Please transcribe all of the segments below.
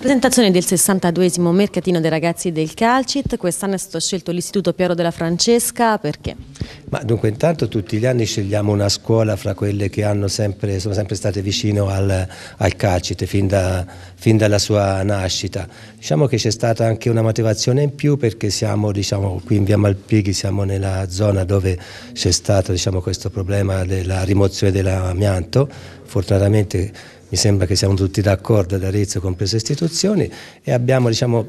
Presentazione del 62esimo mercatino dei ragazzi del Calcit, quest'anno è stato scelto l'Istituto Piero della Francesca, perché? Ma dunque intanto tutti gli anni scegliamo una scuola fra quelle che sempre, sono sempre state vicino al, al Calcit fin, da, fin, dalla sua nascita. Diciamo che c'è stata anche una motivazione in più perché siamo diciamo, qui in via Malpighi, siamo nella zona dove c'è stato diciamo, questo problema della rimozione dell'amianto, fortunatamente mi sembra che siamo tutti d'accordo ad Arezzo, comprese istituzioni, e abbiamo diciamo,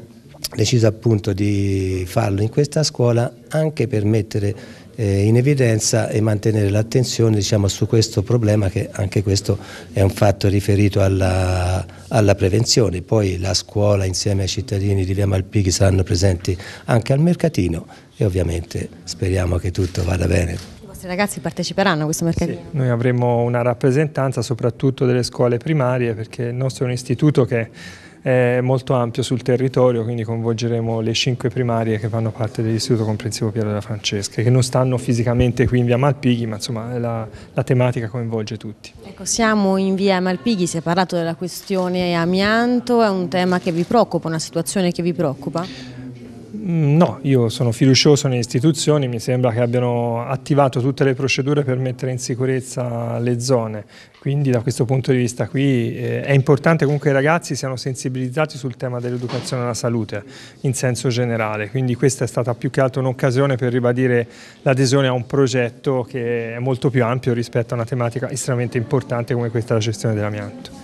deciso appunto di farlo in questa scuola anche per mettere eh, in evidenza e mantenere l'attenzione diciamo, su questo problema che anche questo è un fatto riferito alla, alla prevenzione. Poi la scuola insieme ai cittadini di Via Malpighi saranno presenti anche al mercatino e ovviamente speriamo che tutto vada bene vostri ragazzi parteciperanno a questo mercatino? Sì, noi avremo una rappresentanza soprattutto delle scuole primarie perché il nostro è un istituto che è molto ampio sul territorio, quindi coinvolgeremo le cinque primarie che fanno parte dell'Istituto Comprensivo Piero della Francesca, che non stanno fisicamente qui in via Malpighi, ma insomma la, la tematica coinvolge tutti. Ecco, siamo in via Malpighi, si è parlato della questione amianto, è un tema che vi preoccupa, una situazione che vi preoccupa? Mm, no, io sono fiducioso nelle istituzioni, mi sembra che abbiano attivato tutte le procedure per mettere in sicurezza le zone, quindi da questo punto di vista qui eh, è importante comunque che i ragazzi siano sensibilizzati sul tema dell'educazione alla salute in senso generale, quindi questa è stata più che altro un'occasione per ribadire l'adesione a un progetto che è molto più ampio rispetto a una tematica estremamente importante come questa della gestione dell'amianto.